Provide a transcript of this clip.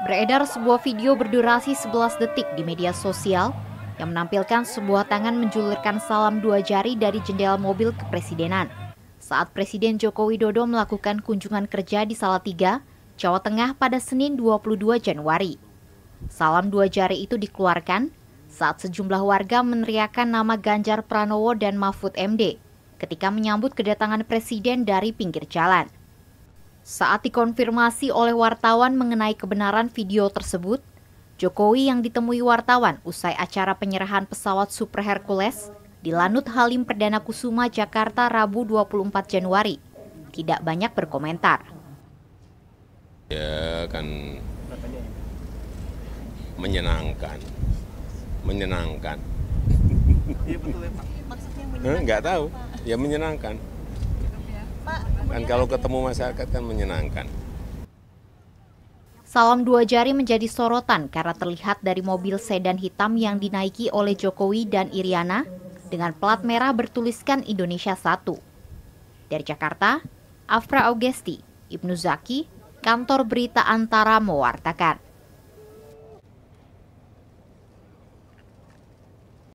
Beredar sebuah video berdurasi 11 detik di media sosial yang menampilkan sebuah tangan menjulurkan salam dua jari dari jendela mobil kepresidenan. Saat Presiden Joko Widodo melakukan kunjungan kerja di Salatiga, Jawa Tengah pada Senin 22 Januari. Salam dua jari itu dikeluarkan saat sejumlah warga meneriakkan nama Ganjar Pranowo dan Mahfud MD ketika menyambut kedatangan Presiden dari pinggir jalan. Saat dikonfirmasi oleh wartawan mengenai kebenaran video tersebut, Jokowi yang ditemui wartawan usai acara penyerahan pesawat Super Hercules di Lanut Halim Perdana Kusuma, Jakarta, Rabu 24 Januari, tidak banyak berkomentar. Ya kan menyenangkan, menyenangkan. Ya betul ya Pak. Maksudnya menyenangkan. Enggak tahu, ya menyenangkan. Ya. Pak, dan kalau ketemu masyarakat kan menyenangkan. Salam dua jari menjadi sorotan karena terlihat dari mobil sedan hitam yang dinaiki oleh Jokowi dan Iriana dengan plat merah bertuliskan Indonesia 1. Dari Jakarta, Afra Augesti, Ibnu Zaki, Kantor Berita Antara mewartakan.